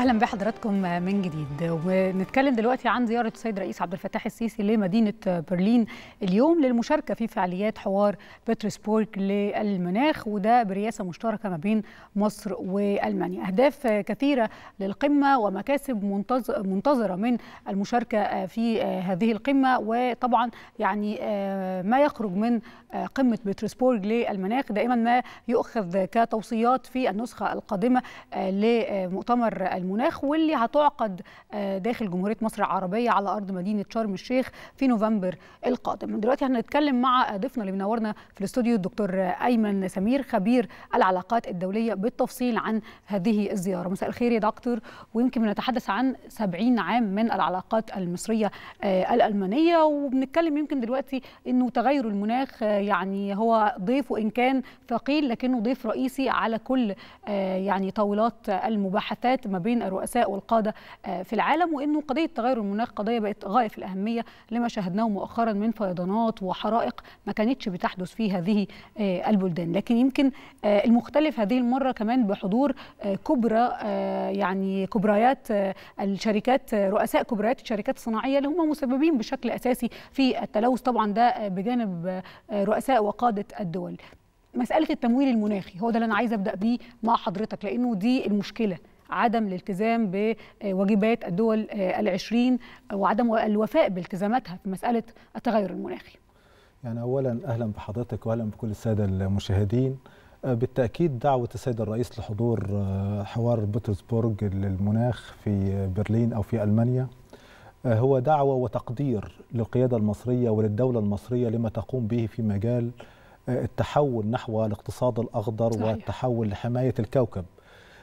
اهلا بحضراتكم من جديد ونتكلم دلوقتي عن زياره السيد رئيس عبد الفتاح السيسي لمدينه برلين اليوم للمشاركه في فعاليات حوار بيترسبورغ للمناخ وده برئاسه مشتركه ما بين مصر والمانيا اهداف كثيره للقمه ومكاسب منتظره من المشاركه في هذه القمه وطبعا يعني آه، ما يخرج من آه، قمه بيترسبورغ للمناخ دائما ما يؤخذ كتوصيات في النسخه القادمه آه، لمؤتمر المناخ المناخ واللي هتعقد آه، داخل جمهورية مصر العربية على أرض مدينة شرم الشيخ في نوفمبر القادم دلوقتي هنتكلم مع ضيفنا اللي منورنا في الاستوديو الدكتور أيمن سمير خبير العلاقات الدولية بالتفصيل عن هذه الزيارة مساء الخير يا دكتور ويمكن بنتحدث عن 70 عام من العلاقات المصرية آه، الألمانية وبنتكلم يمكن دلوقتي أنه تغير المناخ آه، يعني هو ضيف وإن كان ثقيل لكنه ضيف رئيسي على كل يعني طاولات المباحثات ما بين من الرؤساء والقادة آه، في العالم وأنه قضية تغير المناخ قضية بقت غاية الأهمية لما شاهدناه مؤخرا من فيضانات وحرائق ما كانتش بتحدث في هذه آه، البلدان لكن يمكن آه، المختلف هذه المرة كمان بحضور كبرى يعني كبريات الشركات رؤساء كبريات الشركات الصناعية اللي هم مسببين بشكل أساسي في التلوث طبعا ده بجانب رؤساء وقادة الدول مسألة التمويل المناخي هو ده اللي أنا عايزة أبدأ بيه مع حضرتك لأنه دي المشكلة عدم الالتزام بواجبات الدول آه، العشرين وعدم الوفاء بالتزاماتها في مسألة التغير المناخي يعني أولا أهلا بحضرتك وأهلا بكل السادة المشاهدين آه، بالتأكيد دعوة السيد الرئيس لحضور آه، حوار بطرسبرج للمناخ في برلين أو في ألمانيا هو دعوة وتقدير للقيادة المصرية وللدولة المصرية لما تقوم به في مجال التحول نحو الاقتصاد الأخضر صحيح. والتحول لحماية الكوكب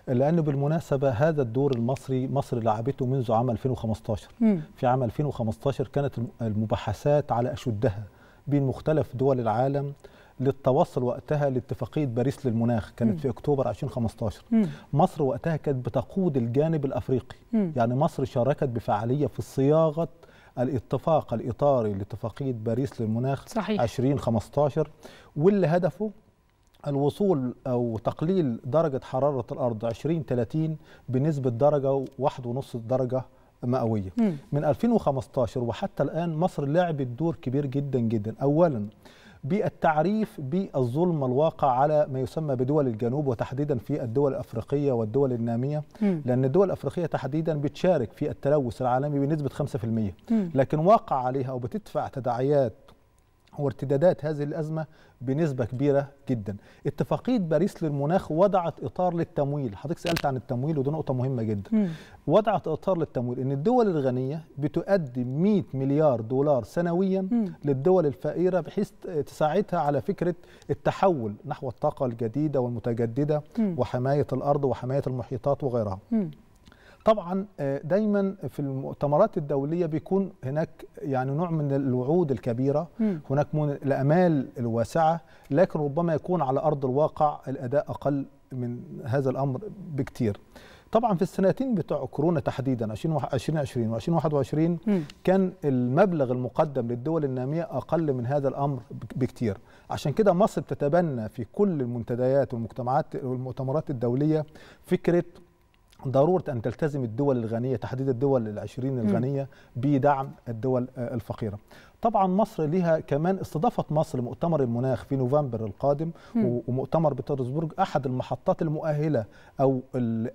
لأنه بالمناسبة هذا الدور المصري مصر لعبته منذ عام 2015 مم. في عام 2015 كانت المباحثات على أشدها بين مختلف دول العالم للتوصل وقتها لاتفاقية باريس للمناخ كانت م. في أكتوبر 2015 م. مصر وقتها كانت بتقود الجانب الأفريقي م. يعني مصر شاركت بفعالية في صياغة الاتفاق الإطاري لاتفاقية باريس للمناخ صحيح. 2015 واللي هدفه الوصول او تقليل درجه حراره الارض 20 30 بنسبه درجه واحد ونص درجه مئويه مم. من 2015 وحتى الان مصر لعبت دور كبير جدا جدا اولا بالتعريف بالظلم الواقع على ما يسمى بدول الجنوب وتحديدا في الدول الافريقيه والدول الناميه مم. لان الدول الافريقيه تحديدا بتشارك في التلوث العالمي بنسبه 5% مم. لكن واقع عليها وبتدفع تداعيات وارتدادات هذه الأزمة بنسبة كبيرة جدا اتفاقية باريس للمناخ وضعت إطار للتمويل حضرتك سألت عن التمويل ودي نقطة مهمة جدا م. وضعت إطار للتمويل إن الدول الغنية بتؤدي 100 مليار دولار سنويا م. للدول الفقيرة بحيث تساعدها على فكرة التحول نحو الطاقة الجديدة والمتجددة م. وحماية الأرض وحماية المحيطات وغيرها م. طبعا آه، دايما في المؤتمرات الدوليه بيكون هناك يعني نوع من الوعود الكبيره م. هناك من الامال الواسعه لكن ربما يكون على ارض الواقع الاداء اقل من هذا الامر بكثير طبعا في السنتين بتوع كورونا تحديدا 2020 و 2021 كان المبلغ المقدم للدول الناميه اقل من هذا الامر بكثير عشان كده مصر تتبنى في كل المنتديات والمجتمعات والمؤتمرات الدوليه فكره ضرورة أن تلتزم الدول الغنية تحديد الدول العشرين الغنية بدعم الدول آه، الفقيرة طبعا مصر لها كمان استضافت مصر مؤتمر المناخ في نوفمبر القادم م. ومؤتمر بطرسبرج احد المحطات المؤهله او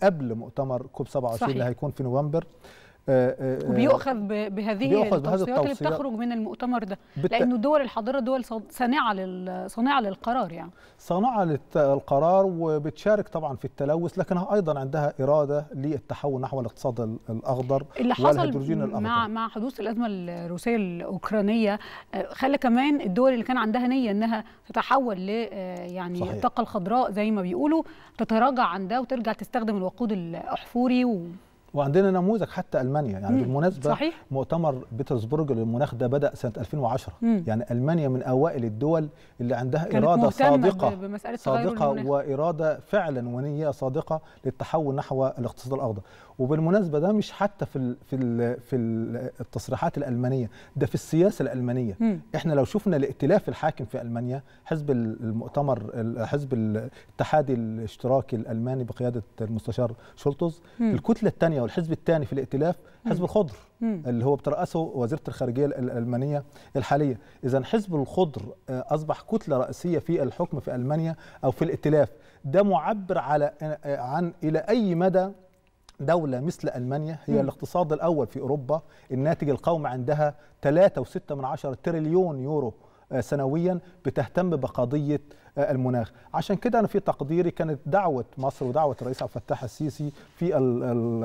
قبل مؤتمر كوب 27 اللي هيكون في نوفمبر آه، آه، آه، وبيؤخذ بهذه بيؤخذ التوصيات اللي بتخرج من المؤتمر ده بت... لانه دول الحاضره دول صانعه لل... صانعه للقرار يعني صانعه للقرار وبتشارك طبعا في التلوث لكنها ايضا عندها اراده للتحول نحو الاقتصاد الاخضر اللي حصل مع مع حدوث الازمه الروسيه الاوكرانيه خلى كمان الدول اللي كان عندها نيه انها تتحول ل يعني الطاقه الخضراء زي ما بيقولوا تتراجع عن ده وترجع تستخدم الوقود الاحفوري و... وعندنا نموذج حتى المانيا يعني مم. بالمناسبه صحيح. مؤتمر بيترسبرج للمناخ ده بدا سنه 2010 مم. يعني المانيا من اوائل الدول اللي عندها اراده صادقه صادقه واراده فعلا ونيه صادقه للتحول نحو الاقتصاد الاخضر وبالمناسبه ده مش حتى في الـ في الـ في التصريحات الالمانيه ده في السياسه الالمانيه م. احنا لو شفنا الائتلاف الحاكم في المانيا حزب المؤتمر حزب الاتحادي الاشتراكي الالماني بقياده المستشار شولتز م. الكتله الثانيه والحزب الثاني في الائتلاف حزب الخضر اللي هو بترأسه وزيرة الخارجية الألمانية الحالية إذا حزب الخضر آه، أصبح كتلة رئيسية في الحكم في ألمانيا أو في الائتلاف ده معبر على آه، عن إلى أي مدى دولة مثل ألمانيا هي م. الاقتصاد الأول في أوروبا الناتج القومي عندها 3.6 تريليون يورو آه، سنويا بتهتم بقضيه آه، المناخ عشان كده انا في تقديري كانت دعوه مصر ودعوه الرئيس عبد الفتاح السيسي في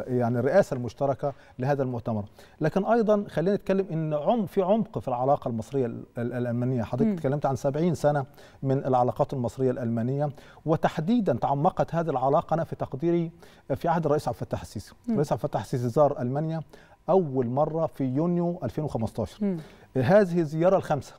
يعني الرئاسه المشتركه لهذا المؤتمر لكن ايضا خلينا نتكلم ان عم في عمق في العلاقه المصريه الالمانيه حضرتك تكلمت عن 70 سنه من العلاقات المصريه الالمانيه وتحديدا تعمقت هذه العلاقه انا في تقديري آه، في عهد الرئيس عبد الفتاح السيسي الرئيس عبد الفتاح السيسي زار المانيا اول مره في يونيو 2015 هذه الزياره الخامسه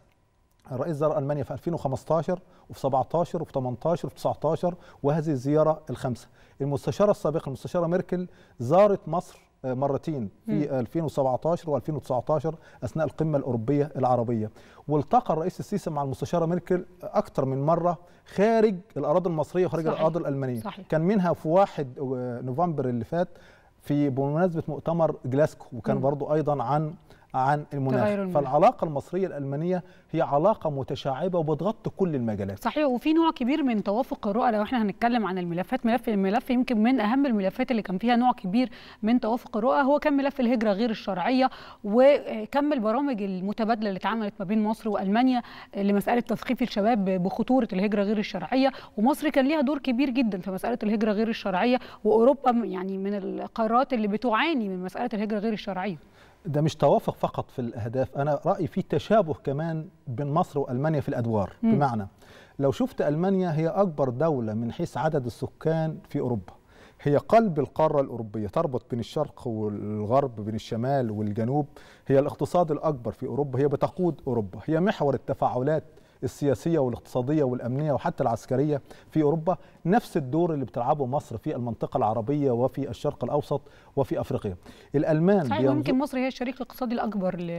الرئيس زار المانيا في 2015 وفي 17 وفي 18 وفي 19 وهذه الزياره الخامسه المستشاره السابقه المستشاره ميركل زارت مصر آه، مرتين في م. 2017 و2019 اثناء القمه الاوروبيه العربيه والتقى الرئيس السيسي مع المستشاره ميركل اكثر من مره خارج الاراضي المصريه وخارج صحيح. الاراضي الالمانيه صحيح. كان منها في 1 آه، نوفمبر اللي فات في بمناسبه مؤتمر جلاسكو وكان برضه ايضا عن عن المناخ فالعلاقه المصريه الالمانيه هي علاقه متشعبه وبتغطي كل المجالات صحيح وفي نوع كبير من توافق الرؤى لو احنا هنتكلم عن الملفات ملف الملف يمكن من اهم الملفات اللي كان فيها نوع كبير من توافق الرؤى هو كان ملف الهجره غير الشرعيه وكم البرامج المتبادله اللي اتعملت ما بين مصر والمانيا لمساله تثقيف الشباب بخطوره الهجره غير الشرعيه ومصر كان ليها دور كبير جدا في مساله الهجره غير الشرعيه واوروبا يعني من القارات اللي بتعاني من مساله الهجره غير الشرعيه ده مش توافق فقط في الاهداف انا رايي في تشابه كمان بين مصر والمانيا في الادوار م. بمعنى لو شفت المانيا هي اكبر دوله من حيث عدد السكان في اوروبا هي قلب القاره الاوروبيه تربط بين الشرق والغرب بين الشمال والجنوب هي الاقتصاد الاكبر في اوروبا هي بتقود اوروبا هي محور التفاعلات السياسية والاقتصادية والأمنية وحتى العسكرية في أوروبا نفس الدور اللي بتلعبه مصر في المنطقة العربية وفي الشرق الأوسط وفي افريقيا. الالمان صحيح بينظر... ويمكن مصر هي الشريك الاقتصادي الاكبر ل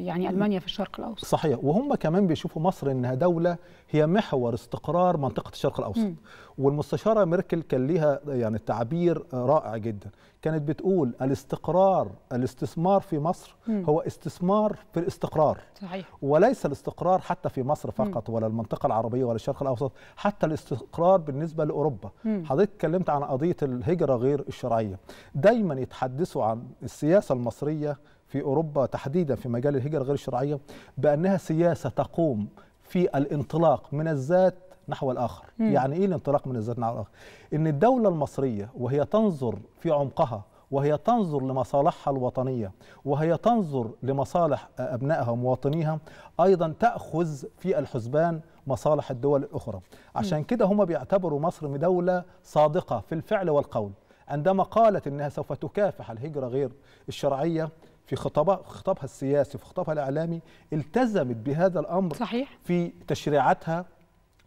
يعني المانيا في الشرق الاوسط. صحيح وهم كمان بيشوفوا مصر انها دوله هي محور استقرار منطقه الشرق الاوسط. م. والمستشاره ميركل كان ليها يعني تعبير رائع جدا، كانت بتقول الاستقرار الاستثمار في مصر م. هو استثمار في الاستقرار. صحيح. وليس الاستقرار حتى في مصر فقط م. ولا المنطقه العربيه ولا الشرق الاوسط، حتى الاستقرار بالنسبه لاوروبا. حضرتك اتكلمت عن قضيه الهجره غير الشرعيه. دايما يعني يتحدثوا عن السياسه المصريه في اوروبا تحديدا في مجال الهجره غير الشرعيه بانها سياسه تقوم في الانطلاق من الذات نحو الاخر مم. يعني ايه الانطلاق من الذات نحو الاخر ان الدوله المصريه وهي تنظر في عمقها وهي تنظر لمصالحها الوطنية وهي تنظر لمصالح أبنائها ومواطنيها أيضا تأخذ في الحسبان مصالح الدول الأخرى عشان كده هم بيعتبروا مصر دولة صادقة في الفعل والقول عندما قالت أنها سوف تكافح الهجرة غير الشرعية في خطابها خطابها السياسي في خطابها الإعلامي التزمت بهذا الأمر صحيح. في تشريعاتها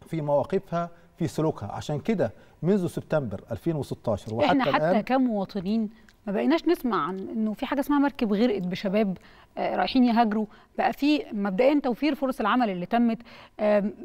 في مواقفها في سلوكها عشان كده منذ سبتمبر 2016 وحتى احنا حتى الآن كمواطنين ما بقيناش نسمع عن انه في حاجه اسمها مركب غرقت بشباب آه، رايحين يهاجروا بقى في مبدئيا توفير فرص العمل اللي تمت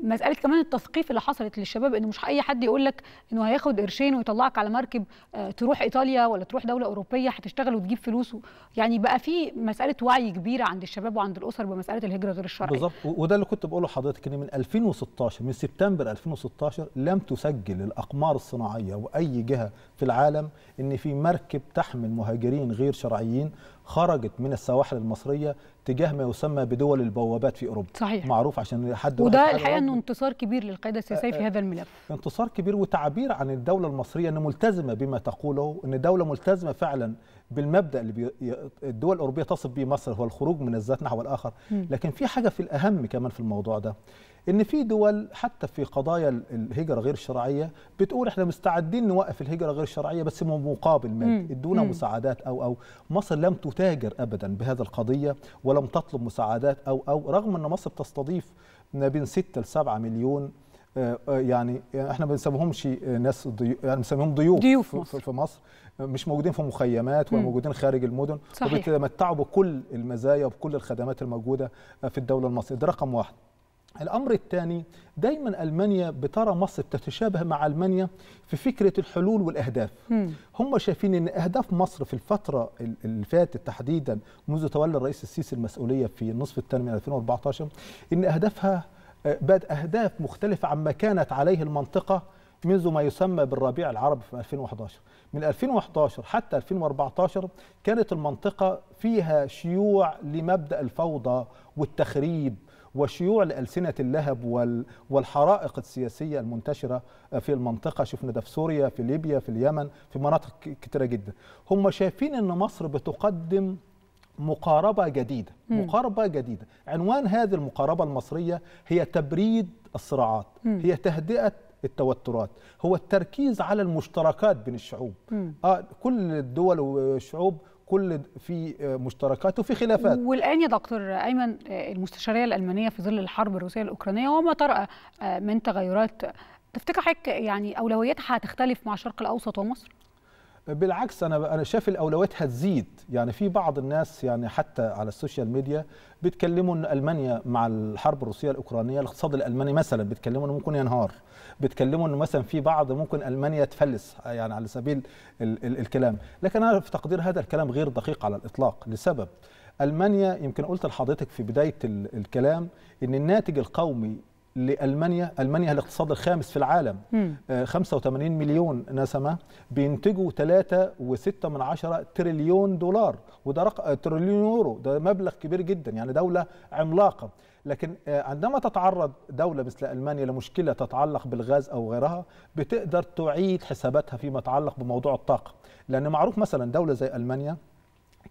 مساله كمان التثقيف اللي حصلت للشباب انه مش اي حد يقول لك انه هياخد قرشين ويطلعك على مركب آه، تروح ايطاليا ولا تروح دوله اوروبيه هتشتغل وتجيب فلوس يعني بقى في مساله وعي كبيره عند الشباب وعند الاسر بمساله الهجره غير الشرعيه بالظبط وده اللي كنت بقوله لحضرتك ان من 2016 من سبتمبر 2016 لم تسجل الاقمار الصناعيه واي جهه في العالم ان في مركب تحمل مهاجرين غير شرعيين خرجت من السواحل المصريه تجاه ما يسمى بدول البوابات في اوروبا صحيح. معروف عشان حد وده الحقيقه انه انتصار كبير للقيادة السياسيه في آه، آه، هذا الملف انتصار كبير وتعبير عن الدوله المصريه ان ملتزمه بما تقوله ان دوله ملتزمه فعلا بالمبدا اللي بي الدول الاوروبيه تصف به مصر هو الخروج من الذات نحو الاخر لكن في حاجه في الاهم كمان في الموضوع ده ان في دول حتى في قضايا الهجره غير الشرعيه بتقول احنا مستعدين نوقف الهجره غير الشرعيه بس مقابل مادي ادونا مساعدات او او مصر لم تتاجر ابدا بهذا القضيه ولم تطلب مساعدات او او رغم ان مصر تستضيف ما بين 6 ل 7 مليون آه، آه، يعني،, يعني احنا ما بنسميهمش ناس ضيوف يعني بنسميهم ضيوف, ضيوف مصر. في مصر مش موجودين في مخيمات ولا موجودين خارج المدن صحيح. وبيتمتعوا بكل المزايا وبكل الخدمات الموجوده آه، في الدوله المصريه ده رقم واحد الامر الثاني دايما المانيا بترى مصر بتتشابه مع المانيا في فكره الحلول والاهداف هم شايفين ان اهداف مصر في الفتره اللي فاتت تحديدا منذ تولى الرئيس السيسي المسؤوليه في نصف الثاني من 2014 ان اهدافها بات أهداف مختلفة عما كانت عليه المنطقة منذ ما يسمى بالربيع العربي في 2011 من 2011 حتى 2014 كانت المنطقة فيها شيوع لمبدأ الفوضى والتخريب وشيوع لألسنة اللهب والحرائق السياسية المنتشرة في المنطقة شفنا ده في سوريا في ليبيا في اليمن في مناطق كتيرة جدا هم شايفين أن مصر بتقدم مقاربة جديدة مم. مقاربة جديدة عنوان هذه المقاربة المصرية هي تبريد الصراعات مم. هي تهدئة التوترات هو التركيز على المشتركات بين الشعوب آه كل الدول والشعوب كل في آه، مشتركات وفي خلافات والآن يا دكتور أيمن آه، المستشارية الألمانية في ظل الحرب الروسية الأوكرانية وما طرأ آه، من تغيرات تفتكر حضرتك يعني أولوياتها هتختلف مع الشرق الأوسط ومصر؟ بالعكس انا انا شايف الاولويات هتزيد يعني في بعض الناس يعني حتى على السوشيال ميديا بيتكلموا ان المانيا مع الحرب الروسيه الاوكرانيه الاقتصاد الالماني مثلا بيتكلموا انه ممكن ينهار بيتكلموا انه مثلا في بعض ممكن المانيا تفلس يعني على سبيل ال ال الكلام لكن انا في تقدير هذا الكلام غير دقيق على الاطلاق لسبب المانيا يمكن قلت لحضرتك في بدايه الكلام ان الناتج القومي لالمانيا المانيا الاقتصاد الخامس في العالم مم. 85 آه، مليون نسمه بينتجوا 3.6 تريليون دولار وده رق... آه، تريليون يورو ده مبلغ كبير جدا يعني دوله عملاقه لكن آه، عندما تتعرض دولة مثل ألمانيا لمشكلة تتعلق بالغاز أو غيرها بتقدر تعيد حساباتها فيما يتعلق بموضوع الطاقة لأن معروف مثلا دولة زي ألمانيا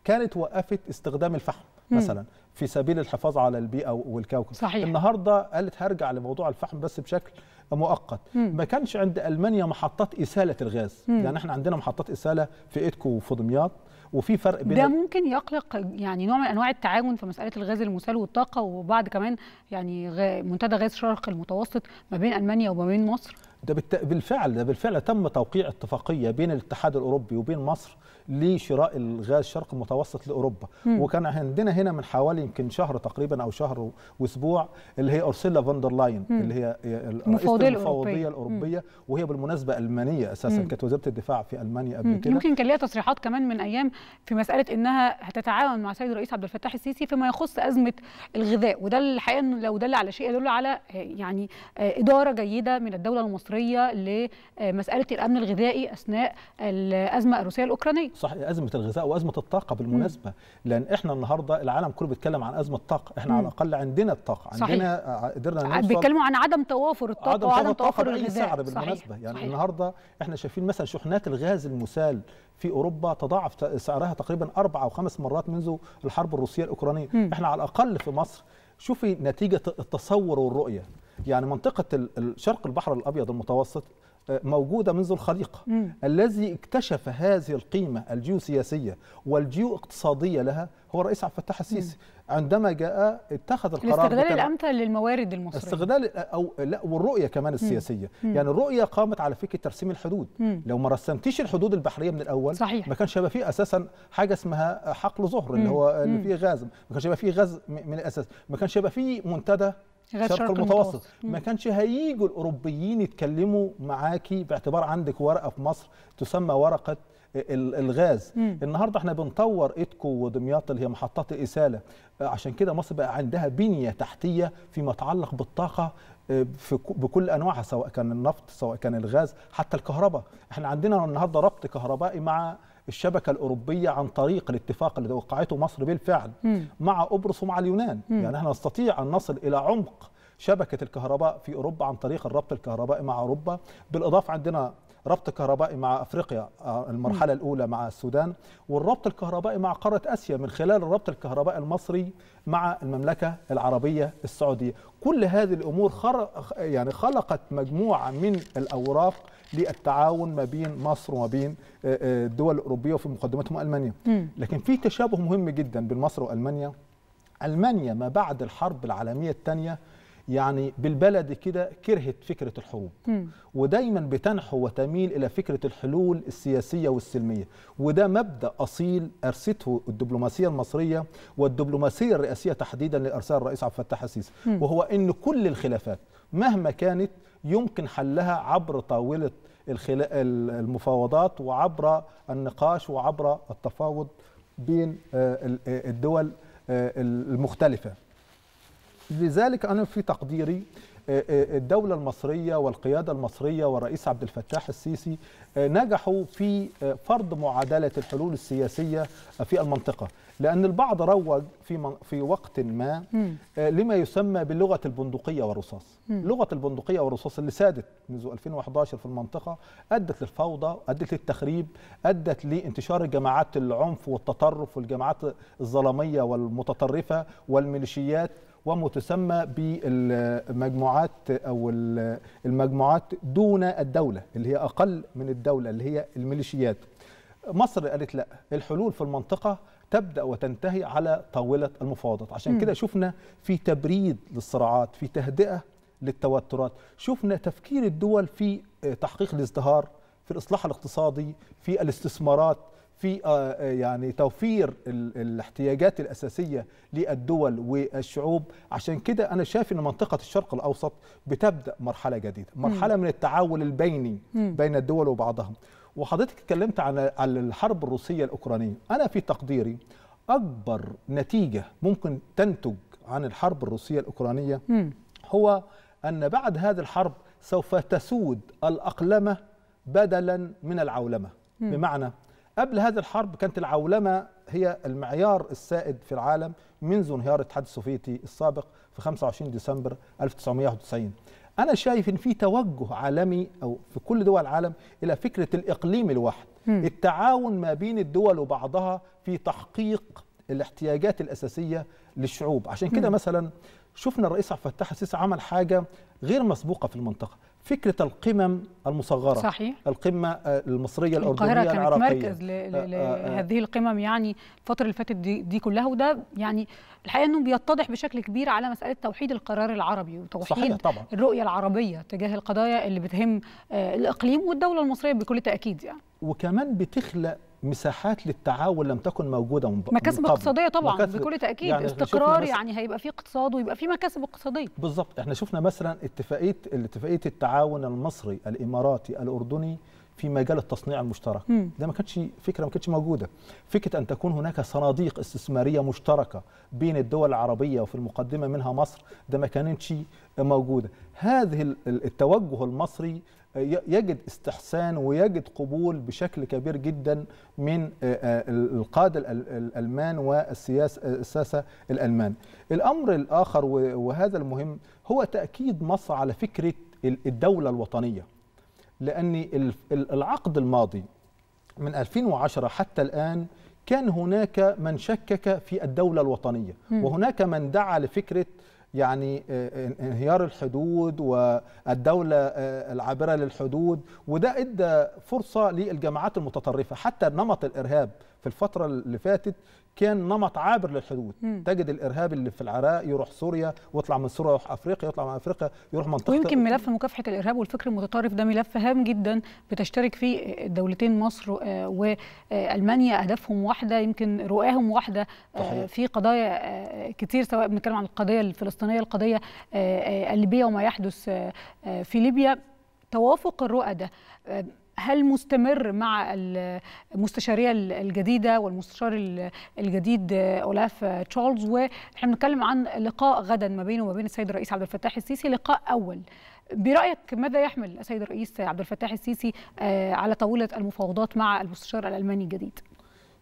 كانت وقفت استخدام الفحم مثلا في سبيل الحفاظ على البيئه والكوكب صحيح. النهارده قالت هرجع لموضوع الفحم بس بشكل مؤقت مم. ما كانش عند المانيا محطات اساله الغاز مم. يعني احنا عندنا محطات اساله في ايدكو وفي دمياط وفي فرق بين ده ممكن يقلق يعني نوع من انواع التعاون في مساله الغاز المسال والطاقه وبعد كمان يعني منتدى غاز شرق المتوسط ما بين المانيا وما بين مصر ده بالفعل ده بالفعل تم توقيع اتفاقيه بين الاتحاد الاوروبي وبين مصر لشراء الغاز الشرق المتوسط لاوروبا مم. وكان عندنا هنا من حوالي يمكن شهر تقريبا او شهر واسبوع اللي هي اورسيلا فاندر لاين مم. اللي هي المفوضيه الاوروبيه الاوروبيه مم. وهي بالمناسبه المانيه اساسا كانت وزيره الدفاع في المانيا قبل كده يمكن كان ليها تصريحات كمان من ايام في مساله انها هتتعاون مع السيد الرئيس عبد الفتاح السيسي فيما يخص ازمه الغذاء وده الحقيقه لو دل على شيء يدل على يعني اداره جيده من الدوله المصريه مصريه لمساله الامن الغذائي اثناء الازمه الروسيه الاوكرانيه. صحيح ازمه الغذاء وازمه الطاقه بالمناسبه م. لان احنا النهارده العالم كله بيتكلم عن ازمه الطاقه، احنا م. على الاقل عندنا الطاقه، عندنا صحيح. آه، آه، قدرنا آه، نوصل بيتكلموا عن عدم توافر الطاقه عدم وعدم توافر الغذاء سعر بالمناسبه صحيح. يعني صحيح. النهارده احنا شايفين مثلا شحنات الغاز المسال في اوروبا تضاعف سعرها تقريبا اربع او خمس مرات منذ الحرب الروسيه الاوكرانيه، م. احنا على الاقل في مصر شوفي نتيجه التصور والرؤيه يعني منطقة شرق البحر الأبيض المتوسط آه، موجودة منذ الخليقة مم. الذي اكتشف هذه القيمة الجيوسياسية والجيو اقتصادية لها هو الرئيس عبد الفتاح السيسي عندما جاء اتخذ القرار الاستغلال الامثل للموارد المصريه استغلال آه، او لا والرؤيه كمان السياسيه مم. يعني الرؤيه قامت على فكره ترسيم الحدود مم. لو ما رسمتيش الحدود البحريه من الاول صحيح. ما كانش هيبقى فيه اساسا حاجه اسمها آه، حقل ظهر اللي هو اللي فيه غاز ما كانش هيبقى فيه غاز من الاساس ما كانش هيبقى فيه منتدى الشرق المتوسط ما كانش هيجوا الاوروبيين يتكلموا معاكي باعتبار عندك ورقه في مصر تسمى ورقه الغاز مم. النهارده احنا بنطور ايدكو ودمياط اللي هي محطات الاساله عشان كده مصر بقى عندها بنيه تحتيه فيما يتعلق بالطاقه آه، بكل انواعها سواء كان النفط سواء كان الغاز حتى الكهرباء احنا عندنا النهارده ربط كهربائي مع الشبكه الاوروبيه عن طريق الاتفاق اللي وقعته مصر بالفعل م. مع قبرص ومع اليونان م. يعني احنا نستطيع ان نصل الى عمق شبكه الكهرباء في اوروبا عن طريق الربط الكهربائي مع اوروبا بالاضافه عندنا ربط كهربائي مع افريقيا آه، المرحله الاولى مع السودان والربط الكهربائي مع قاره اسيا من خلال الربط الكهربائي المصري مع المملكه العربيه السعوديه كل هذه الامور خرق يعني خلقت مجموعه من الاوراق للتعاون ما بين مصر وما بين آه، آه، الدول الاوروبيه وفي مقدمتهم المانيا لكن في تشابه مهم جدا بين مصر والمانيا المانيا ما بعد الحرب العالميه الثانيه يعني بالبلد كده كرهت فكرة الحروب م. ودايما بتنحو وتميل إلى فكرة الحلول السياسية والسلمية وده مبدأ أصيل أرسته الدبلوماسية المصرية والدبلوماسية الرئاسية تحديدا لأرسال الرئيس عبد الفتاح السيسي وهو أن كل الخلافات مهما كانت يمكن حلها عبر طاولة المفاوضات وعبر النقاش وعبر التفاوض بين آه، آه، الدول آه، المختلفة لذلك أنا في تقديري آه، آه، الدولة المصرية والقيادة المصرية والرئيس عبد الفتاح السيسي آه، نجحوا في فرض معادلة الحلول السياسية في المنطقة لأن البعض روج في, في وقت ما لما يسمى بلغة البندقية والرصاص لغة البندقية والرصاص اللي سادت منذ 2011 في المنطقة أدت للفوضى أدت للتخريب أدت لانتشار جماعات العنف والتطرف والجماعات الظلمية والمتطرفة والميليشيات ومتسمى بالمجموعات أو المجموعات دون الدولة اللي هي أقل من الدولة اللي هي الميليشيات مصر قالت لا الحلول في المنطقة تبدا وتنتهي على طاوله المفاوضات عشان كده شفنا في تبريد للصراعات في تهدئه للتوترات شفنا تفكير الدول في تحقيق الازدهار في الاصلاح الاقتصادي في الاستثمارات في آه، آه، يعني توفير الاحتياجات الأساسية للدول والشعوب عشان كده أنا شايف أن منطقة الشرق الأوسط بتبدأ مرحلة جديدة مرحلة من التعاون البيني بين الدول وبعضها وحضرتك اتكلمت عن الحرب الروسية الأوكرانية أنا في تقديري أكبر نتيجة ممكن تنتج عن الحرب الروسية الأوكرانية هو أن بعد هذه الحرب سوف تسود الأقلمة بدلا من العولمة بمعنى قبل هذه الحرب كانت العولمة هي المعيار السائد في العالم منذ انهيار الاتحاد السوفيتي السابق في 25 ديسمبر 1991 أنا شايف إن في توجه عالمي أو في كل دول العالم إلى فكرة الإقليم الواحد التعاون ما بين الدول وبعضها في تحقيق الاحتياجات الأساسية للشعوب عشان كده مثلا شفنا الرئيس عبد الفتاح السيسي عمل حاجة غير مسبوقة في المنطقة فكرة القمم المصغرة صحيح القمة آه، المصرية الأردنية القاهرة كانت العراقية. مركز آه، آه، لهذه القمم يعني الفترة اللي فاتت دي, كلها وده يعني الحقيقة أنه بيتضح بشكل كبير على مسألة توحيد القرار العربي وتوحيد طبعا. الرؤية العربية تجاه القضايا اللي بتهم الإقليم والدولة المصرية بكل تأكيد يعني وكمان بتخلق مساحات للتعاون لم تكن موجوده من قبل مكاسب اقتصاديه طبعا مكاسب بكل تاكيد يعني استقرار يعني هيبقى في اقتصاد ويبقى في مكاسب اقتصاديه بالظبط احنا شفنا مثلا اتفاقيه اتفاقيه التعاون المصري الاماراتي الاردني في مجال التصنيع المشترك ده ما كانتش فكره ما كانتش موجوده فكره ان تكون هناك صناديق استثماريه مشتركه بين الدول العربيه وفي المقدمه منها مصر ده ما كانتش موجوده هذه التوجه المصري يجد استحسان ويجد قبول بشكل كبير جدا من آه، آه، القادة الألمان والسياسة الألمان الأمر الآخر وهذا المهم هو تأكيد مصر على فكرة الدولة الوطنية لأن العقد الماضي من 2010 حتى الآن كان هناك من شكك في الدولة الوطنية وهناك من دعا لفكرة يعني آه، آه، انهيار الحدود والدولة آه، العابرة للحدود وده ادى فرصة للجماعات المتطرفة حتى نمط الإرهاب في الفترة اللي فاتت كان نمط عابر للحدود مم. تجد الارهاب اللي في العراق يروح سوريا ويطلع من سوريا يروح افريقيا يطلع من افريقيا يروح منطقه ويمكن ملف مكافحه الارهاب والفكر المتطرف ده ملف هام جدا بتشترك فيه الدولتين مصر آه، والمانيا اهدافهم واحده يمكن رؤاهم واحده آه، صحيح. في قضايا آه، كتير سواء بنتكلم عن القضيه الفلسطينيه القضيه الليبيه وما يحدث في ليبيا توافق الرؤى ده هل مستمر مع المستشاريه الجديده والمستشار الجديد اولاف تشارلز واحنا بنتكلم عن لقاء غدا ما بينه وما بين السيد الرئيس عبد الفتاح السيسي لقاء اول برايك ماذا يحمل السيد الرئيس عبد الفتاح السيسي آه، على طاوله المفاوضات مع المستشار الالماني الجديد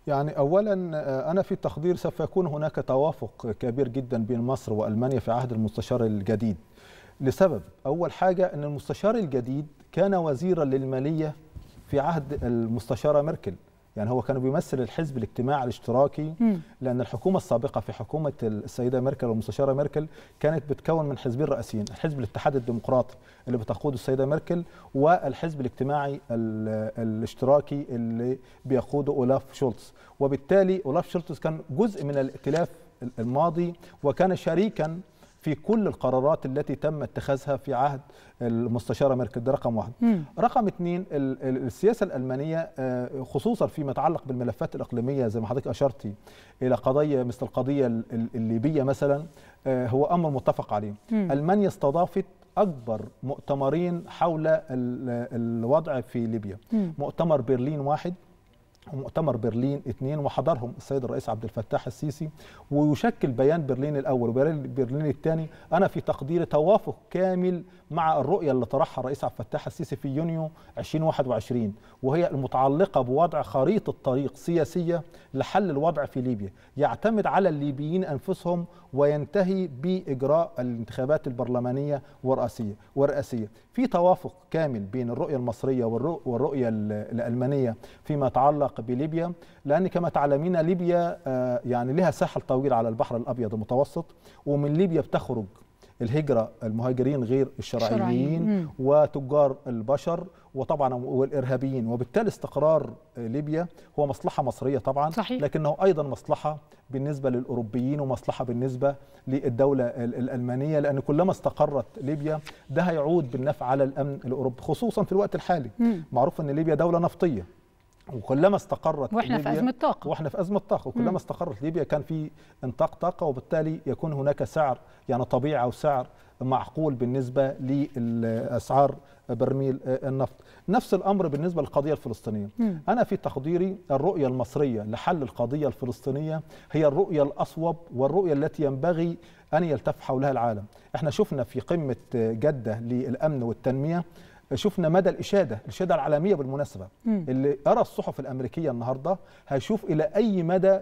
يعني اولا آه، انا في التقدير سوف يكون هناك توافق كبير جدا بين مصر والمانيا في عهد المستشار الجديد لسبب اول حاجه ان المستشار الجديد كان وزيرا للماليه في عهد المستشاره ميركل يعني هو كان بيمثل الحزب الاجتماعي الاشتراكي م. لان الحكومه السابقه في حكومه السيده ميركل والمستشاره ميركل كانت بتكون من حزبين رئيسيين الحزب الاتحاد الديمقراطي اللي بتقوده السيده ميركل والحزب الاجتماعي الاشتراكي اللي بيقوده اولاف شولتز وبالتالي اولاف شولتز كان جزء من الائتلاف الماضي وكان شريكا في كل القرارات التي تم اتخاذها في عهد المستشارة ميركل ده رقم واحد مم. رقم اثنين السياسة الألمانية آه، خصوصا فيما يتعلق بالملفات الإقليمية زي ما حضرتك أشرتي إلى قضية مثل القضية الليبية مثلا آه، هو أمر متفق عليه مم. ألمانيا استضافت أكبر مؤتمرين حول الوضع في ليبيا مم. مؤتمر برلين واحد ومؤتمر برلين اثنين وحضرهم السيد الرئيس عبد الفتاح السيسي ويشكل بيان برلين الاول وبيان برلين الثاني انا في تقديري توافق كامل مع الرؤية اللي طرحها الرئيس عبد الفتاح السيسي في يونيو 2021 وهي المتعلقة بوضع خريطة طريق سياسية لحل الوضع في ليبيا يعتمد على الليبيين أنفسهم وينتهي بإجراء الانتخابات البرلمانية والرئاسية والرئاسية في توافق كامل بين الرؤية المصرية والرؤية الألمانية فيما يتعلق بليبيا لأن كما تعلمين ليبيا آه، يعني لها ساحل طويل على البحر الأبيض المتوسط ومن ليبيا بتخرج الهجرة المهاجرين غير الشرعيين وتجار البشر وطبعا والارهابيين وبالتالي استقرار ليبيا هو مصلحه مصريه طبعا صحيح. لكنه ايضا مصلحه بالنسبه للاوروبيين ومصلحه بالنسبه للدوله الالمانيه لان كلما استقرت ليبيا ده هيعود بالنفع على الامن الاوروبي خصوصا في الوقت الحالي م. معروف ان ليبيا دوله نفطيه وكلما استقرت واحنا ليبيا في ازمه طاقه واحنا في ازمه طاقه وكلما استقرت ليبيا كان في انطاق طاقه وبالتالي يكون هناك سعر يعني طبيعي او سعر معقول بالنسبه لاسعار برميل آه، النفط نفس الامر بالنسبه للقضيه الفلسطينيه مم. انا في تقديري الرؤيه المصريه لحل القضيه الفلسطينيه هي الرؤيه الاصوب والرؤيه التي ينبغي ان يلتف حولها العالم احنا شفنا في قمه آه، جده للامن والتنميه شفنا مدى الإشادة الإشادة العالمية بالمناسبة مم. اللي أرى الصحف الأمريكية النهاردة هشوف إلى أي مدى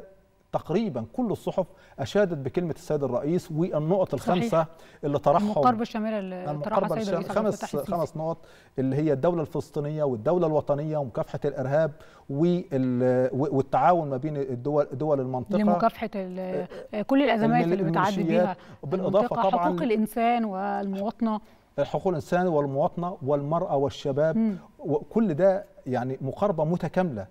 تقريبا كل الصحف اشادت بكلمه السيد الرئيس والنقط الخمسه صحيح. اللي طرحهم المقاربه الشامله اللي طرحها السيد الرئيس خمس خمس نقط اللي هي الدوله الفلسطينيه والدوله الوطنيه ومكافحه الارهاب والتعاون ما بين الدول دول المنطقه لمكافحه آه، كل الازمات اللي بتعدي بيها بالاضافه طبعا حقوق الانسان والمواطنه حقوق الانسان والمواطنه والمراه والشباب مم. وكل ده يعني مقاربه متكامله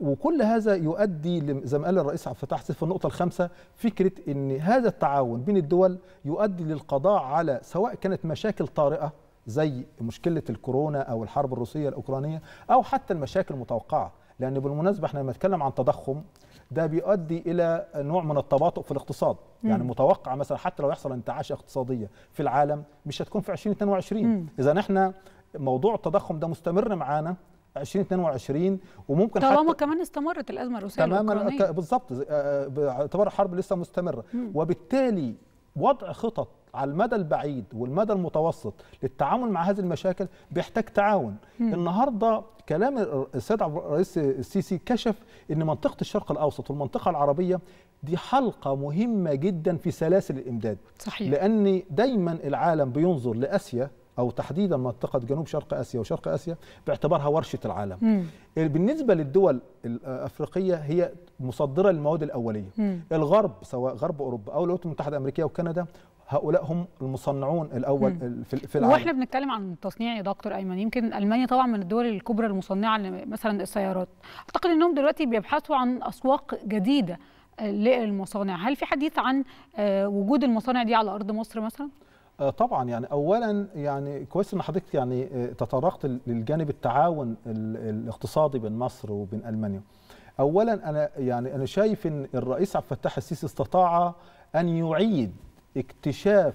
وكل هذا يؤدي زي ما قال الرئيس عبد الفتاح السيسي في النقطه الخامسه فكره ان هذا التعاون بين الدول يؤدي للقضاء على سواء كانت مشاكل طارئه زي مشكله الكورونا او الحرب الروسيه الاوكرانيه او حتى المشاكل المتوقعه لان بالمناسبه احنا لما نتكلم عن تضخم ده بيؤدي الى نوع من التباطؤ في الاقتصاد يعني مم. يعني متوقع مثلا حتى لو يحصل انتعاش اقتصاديه في العالم مش هتكون في 2022 اذا احنا موضوع التضخم ده مستمر معانا 2022 وممكن طالما كمان استمرت الازمه الروسيه تماما بالظبط آه، باعتبار الحرب لسه مستمره مم. وبالتالي وضع خطط على المدى البعيد والمدى المتوسط للتعامل مع هذه المشاكل بيحتاج تعاون مم. النهارده كلام السيد الرئيس السيسي كشف ان منطقه الشرق الاوسط والمنطقه العربيه دي حلقه مهمه جدا في سلاسل الامداد صحيح. لان دايما العالم بينظر لاسيا او تحديدا منطقه جنوب شرق اسيا وشرق اسيا باعتبارها ورشه العالم مم. بالنسبه للدول الافريقيه هي مصدره للمواد الاوليه مم. الغرب سواء غرب اوروبا او الولايات المتحده الامريكيه وكندا هؤلاء هم المصنعون الاول مم. في العالم واحنا بنتكلم عن التصنيع يا دكتور ايمن يمكن المانيا طبعا من الدول الكبرى المصنعه مثلا السيارات اعتقد انهم دلوقتي بيبحثوا عن اسواق جديده آه، للمصانع هل في حديث عن آه، وجود المصانع دي على ارض مصر مثلا آه، طبعا يعني اولا يعني كويس ان حضرتك يعني تطرقت للجانب التعاون الاقتصادي بين مصر وبين المانيا اولا انا يعني انا شايف ان الرئيس عبد الفتاح السيسي استطاع ان يعيد اكتشاف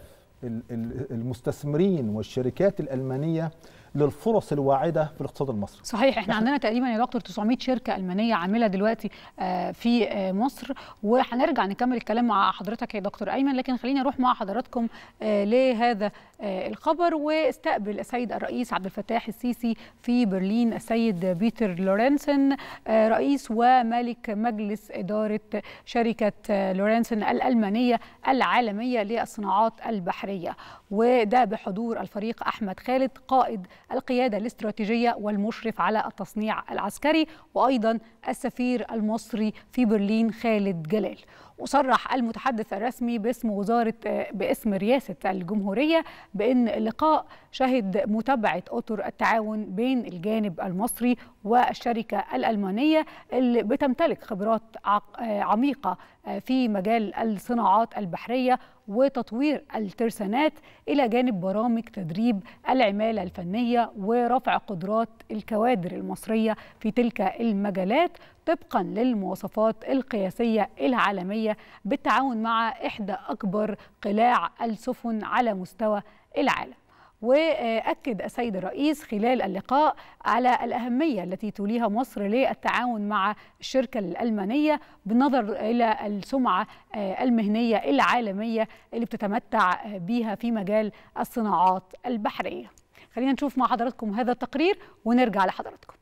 المستثمرين والشركات الألمانية للفرص الواعده في الاقتصاد المصري صحيح احنا عندنا تقريبا يا دكتور 900 شركه المانيه عامله دلوقتي آه، في آه، مصر وهنرجع نكمل الكلام مع حضرتك يا دكتور ايمن لكن خليني اروح مع حضراتكم آه، لهذا الخبر واستقبل السيد الرئيس عبد الفتاح السيسي في برلين السيد بيتر لورنسن رئيس ومالك مجلس اداره شركه لورنسن الالمانيه العالميه للصناعات البحريه وده بحضور الفريق أحمد خالد قائد القيادة الاستراتيجية والمشرف على التصنيع العسكري وأيضا السفير المصري في برلين خالد جلال وصرح المتحدث الرسمي باسم وزارة باسم رئاسة الجمهورية بأن اللقاء شهد متابعة أطر التعاون بين الجانب المصري والشركة الألمانية اللي بتمتلك خبرات آه، عميقة آه، في مجال الصناعات البحرية وتطوير الترسانات إلى جانب برامج تدريب العمالة الفنية ورفع قدرات الكوادر المصرية في تلك المجالات طبقا للمواصفات القياسية العالمية بالتعاون مع إحدى أكبر قلاع السفن على مستوى العالم واكد السيد الرئيس خلال اللقاء على الاهميه التي توليها مصر للتعاون مع الشركه الالمانيه بالنظر الى السمعه آه، المهنيه العالميه اللي بتتمتع بها في مجال الصناعات البحريه. خلينا نشوف مع حضراتكم هذا التقرير ونرجع لحضراتكم.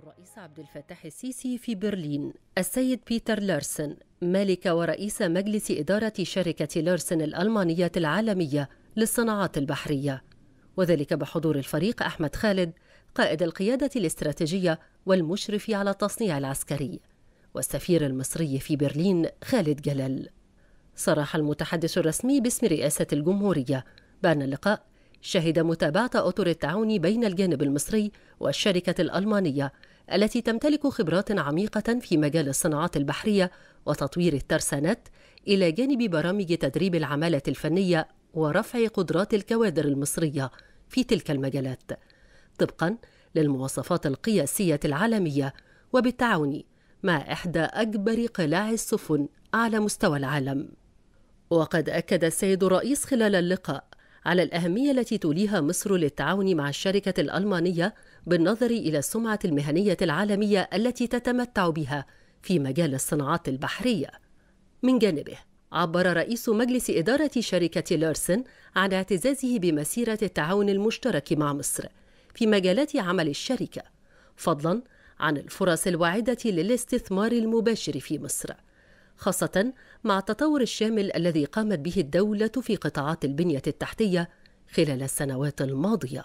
الرئيس عبد الفتاح السيسي في برلين السيد بيتر لارسن مالك ورئيس مجلس إدارة شركة لارسن الألمانية العالمية للصناعات البحرية وذلك بحضور الفريق أحمد خالد قائد القيادة الاستراتيجية والمشرف على التصنيع العسكري والسفير المصري في برلين خالد جلال صرح المتحدث الرسمي باسم رئاسة الجمهورية بأن اللقاء شهد متابعة أطر التعاون بين الجانب المصري والشركة الألمانية التي تمتلك خبرات عميقة في مجال الصناعات البحرية وتطوير الترسانات إلى جانب برامج تدريب العمالة الفنية ورفع قدرات الكوادر المصرية في تلك المجالات طبقا للمواصفات القياسية العالمية وبالتعاون مع إحدى أكبر قلاع السفن على مستوى العالم وقد أكد السيد الرئيس خلال اللقاء على الأهمية التي توليها مصر للتعاون مع الشركة الألمانية بالنظر إلى السمعة المهنية العالمية التي تتمتع بها في مجال الصناعات البحرية. من جانبه، عبر رئيس مجلس إدارة شركة لارسن عن اعتزازه بمسيرة التعاون المشترك مع مصر في مجالات عمل الشركة، فضلاً عن الفرص الواعدة للاستثمار المباشر في مصر. خاصة مع التطور الشامل الذي قامت به الدولة في قطاعات البنية التحتية خلال السنوات الماضية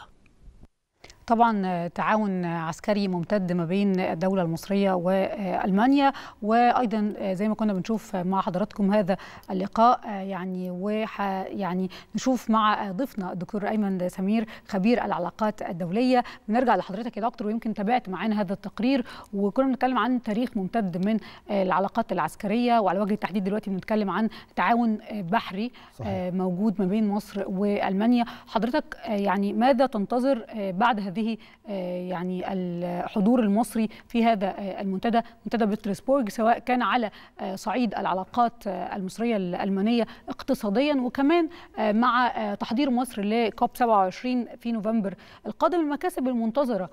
طبعا تعاون عسكري ممتد ما بين الدولة المصرية وألمانيا وأيضا زي ما كنا بنشوف مع حضراتكم هذا اللقاء يعني وح يعني نشوف مع ضيفنا الدكتور أيمن سمير خبير العلاقات الدولية بنرجع لحضرتك يا دكتور ويمكن تابعت معانا هذا التقرير وكنا بنتكلم عن تاريخ ممتد من العلاقات العسكرية وعلى وجه التحديد دلوقتي بنتكلم عن تعاون بحري صحيح. موجود ما بين مصر وألمانيا حضرتك يعني ماذا تنتظر بعد هذا هذه آه، يعني الحضور المصري في هذا آه، المنتدى منتدى بيترسبورغ سواء كان على آه، صعيد العلاقات المصرية الألمانية اقتصاديا وكمان مع تحضير مصر لكوب 27 في نوفمبر القادم المكاسب المنتظرة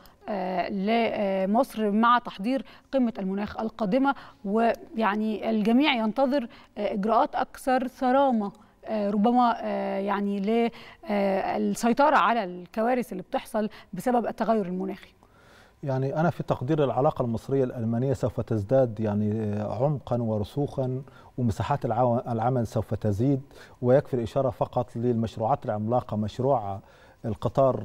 لمصر مع تحضير قمة المناخ القادمة ويعني الجميع ينتظر إجراءات أكثر صرامة آه، ربما آه، يعني للسيطرة آه، على الكوارث اللي بتحصل بسبب التغير المناخي يعني أنا في تقدير العلاقة المصرية الألمانية سوف تزداد يعني عمقا ورسوخا ومساحات العمل سوف تزيد ويكفي الإشارة فقط للمشروعات العملاقة مشروع القطار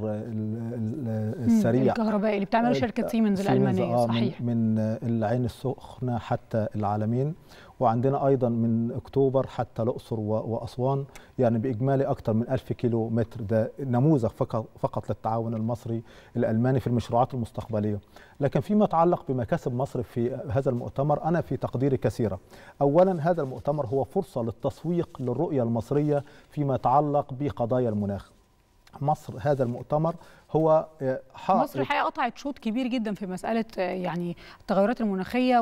السريع الكهربائي اللي بتعمله شركة سيمنز الألمانية صحيح من العين السخنة حتى العالمين وعندنا أيضا من أكتوبر حتى الأقصر وأسوان يعني بإجمالي أكثر من 1000 كيلو متر ده نموذج فقط, فقط للتعاون المصري الألماني في المشروعات المستقبلية لكن فيما يتعلق بمكاسب مصر في هذا المؤتمر أنا في تقديري كثيرة أولا هذا المؤتمر هو فرصة للتسويق للرؤية المصرية فيما يتعلق بقضايا المناخ مصر هذا المؤتمر هو آه، مصر الحقيقه قطعت شوط كبير جدا في مساله آه، يعني التغيرات المناخيه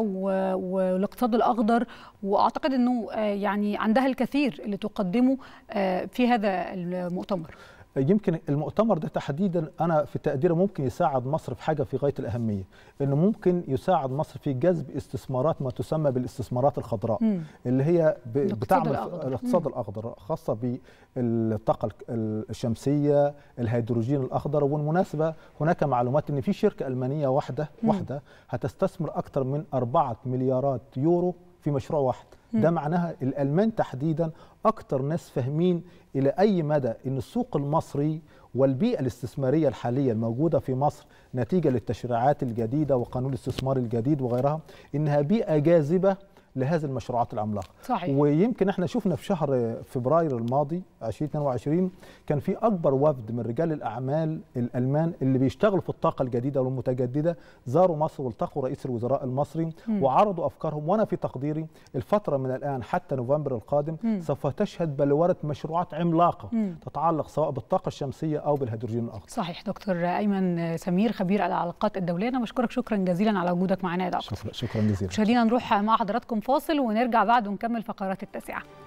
والاقتصاد الاخضر واعتقد انه آه، يعني عندها الكثير اللي تقدمه في هذا المؤتمر يمكن المؤتمر ده تحديدا انا في تقديري ممكن يساعد مصر في حاجه في غايه الاهميه انه ممكن يساعد مصر في جذب استثمارات ما تسمى بالاستثمارات الخضراء مم. اللي هي بتعمل الأخضر. الاقتصاد الاخضر خاصه بالطاقه الشمسيه الهيدروجين الاخضر وبالمناسبه هناك معلومات ان في شركه المانيه واحده واحده هتستثمر اكثر من 4 مليارات يورو في مشروع واحد ده معناها الالمان تحديدا اكتر ناس فاهمين الى اي مدى ان السوق المصري والبيئه الاستثماريه الحاليه الموجوده في مصر نتيجه للتشريعات الجديده وقانون الاستثمار الجديد وغيرها انها بيئه جاذبه لهذه المشروعات العملاقه صحيح. ويمكن احنا شفنا في شهر فبراير الماضي 2022 كان في اكبر وفد من رجال الاعمال الالمان اللي بيشتغلوا في الطاقه الجديده والمتجدده زاروا مصر والتقوا رئيس الوزراء المصري م. وعرضوا افكارهم وانا في تقديري الفتره من الان حتى نوفمبر القادم م. سوف تشهد بلوره مشروعات عملاقه م. تتعلق سواء بالطاقه الشمسيه او بالهيدروجين الاخضر صحيح دكتور ايمن سمير خبير العلاقات الدوليه انا بشكرك شكرا جزيلا على وجودك معنا يا دكتور شكرا, شكرا جزيلا خلينا نروح مع حضراتكم فاصل ونرجع بعد ونكمل فقرات التاسعه